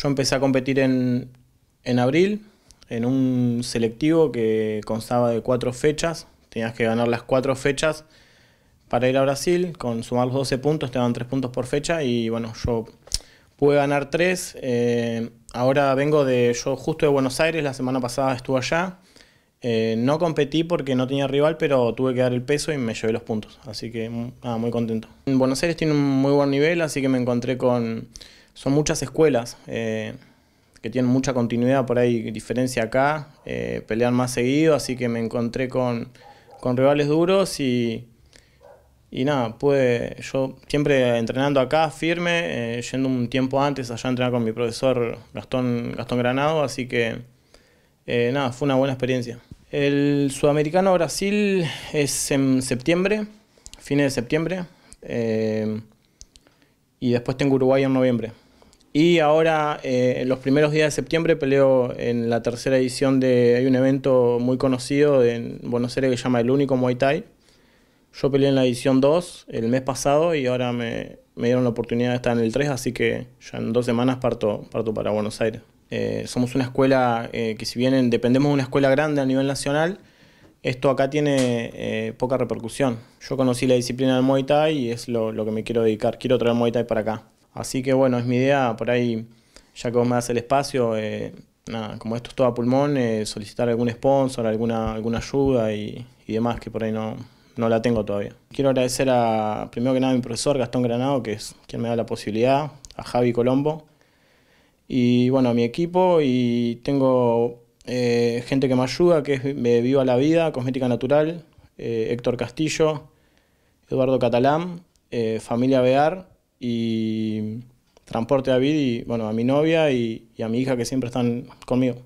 Yo empecé a competir en, en abril en un selectivo que constaba de cuatro fechas. Tenías que ganar las cuatro fechas para ir a Brasil. Con sumar los 12 puntos te dan tres puntos por fecha y bueno, yo pude ganar tres. Eh, ahora vengo de, yo justo de Buenos Aires, la semana pasada estuve allá. Eh, no competí porque no tenía rival, pero tuve que dar el peso y me llevé los puntos. Así que nada, muy contento. Buenos Aires tiene un muy buen nivel, así que me encontré con son muchas escuelas eh, que tienen mucha continuidad por ahí, diferencia acá, eh, pelean más seguido, así que me encontré con, rivales duros y, y nada, pude, yo siempre entrenando acá firme, eh, yendo un tiempo antes allá a entrenar con mi profesor Gastón, Gastón Granado, así que nada, fue una buena experiencia. El Sudamericano Brasil es en septiembre, fines de septiembre y después tengo Uruguay en noviembre. Y ahora, eh, en los primeros días de septiembre, peleo en la tercera edición de. Hay un evento muy conocido en Buenos Aires que se llama El Único Muay Thai. Yo peleé en la edición 2 el mes pasado y ahora me, dieron la oportunidad de estar en el 3, así que ya en dos semanas parto, para Buenos Aires. Eh, somos una escuela eh, que, si bien dependemos de una escuela grande a nivel nacional, esto acá tiene eh, poca repercusión. Yo conocí la disciplina del Muay Thai y es lo, que me quiero dedicar. Quiero traer Muay Thai para acá. Así que bueno, es mi idea, por ahí, ya que vos me das el espacio, eh, nada, como esto es todo a pulmón, eh, solicitar algún sponsor, alguna, alguna ayuda y, demás, que por ahí no, no la tengo todavía. Quiero agradecer a, primero que nada, a mi profesor Gastón Granado, que es quien me da la posibilidad, a Javi Colombo, y bueno, a mi equipo, y tengo eh, gente que me ayuda, que es Viva la Vida, Cosmética Natural, eh, Héctor Castillo, Eduardo Catalán, eh, Familia Bear y Transporte David y bueno, a mi novia y a mi hija que siempre están conmigo.